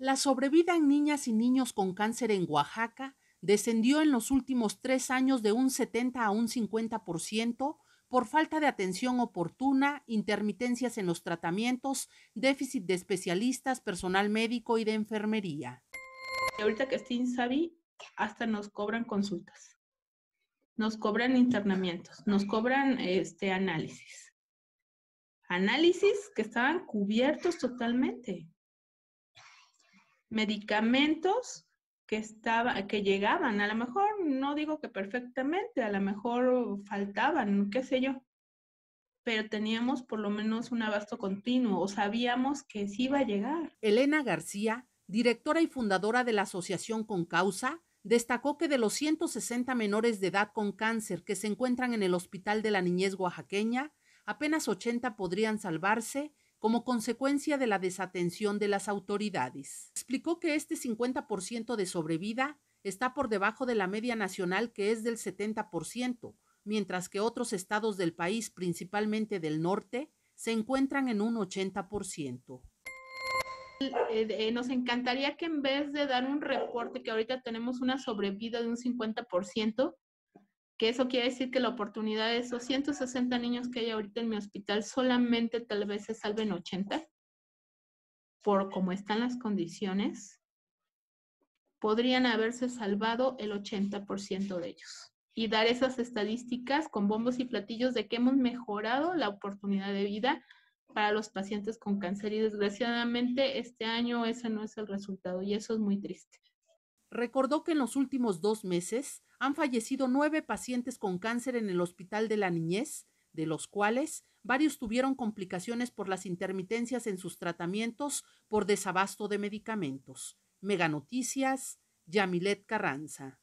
La sobrevida en niñas y niños con cáncer en Oaxaca descendió en los últimos tres años de un 70 a un 50% por falta de atención oportuna, intermitencias en los tratamientos, déficit de especialistas, personal médico y de enfermería. ahorita que estoy en hasta nos cobran consultas, nos cobran internamientos, nos cobran este, análisis. Análisis que estaban cubiertos totalmente medicamentos que, estaba, que llegaban. A lo mejor, no digo que perfectamente, a lo mejor faltaban, qué sé yo, pero teníamos por lo menos un abasto continuo o sabíamos que sí iba a llegar. Elena García, directora y fundadora de la Asociación Con Causa, destacó que de los 160 menores de edad con cáncer que se encuentran en el Hospital de la Niñez Oaxaqueña, apenas 80 podrían salvarse como consecuencia de la desatención de las autoridades. Explicó que este 50% de sobrevida está por debajo de la media nacional que es del 70%, mientras que otros estados del país, principalmente del norte, se encuentran en un 80%. Eh, eh, nos encantaría que en vez de dar un reporte que ahorita tenemos una sobrevida de un 50%, que eso quiere decir que la oportunidad de esos 160 niños que hay ahorita en mi hospital, solamente tal vez se salven 80 por cómo están las condiciones, podrían haberse salvado el 80% de ellos. Y dar esas estadísticas con bombos y platillos de que hemos mejorado la oportunidad de vida para los pacientes con cáncer. Y desgraciadamente este año ese no es el resultado y eso es muy triste recordó que en los últimos dos meses han fallecido nueve pacientes con cáncer en el Hospital de la Niñez, de los cuales varios tuvieron complicaciones por las intermitencias en sus tratamientos por desabasto de medicamentos. Mega Noticias, Yamilet Carranza.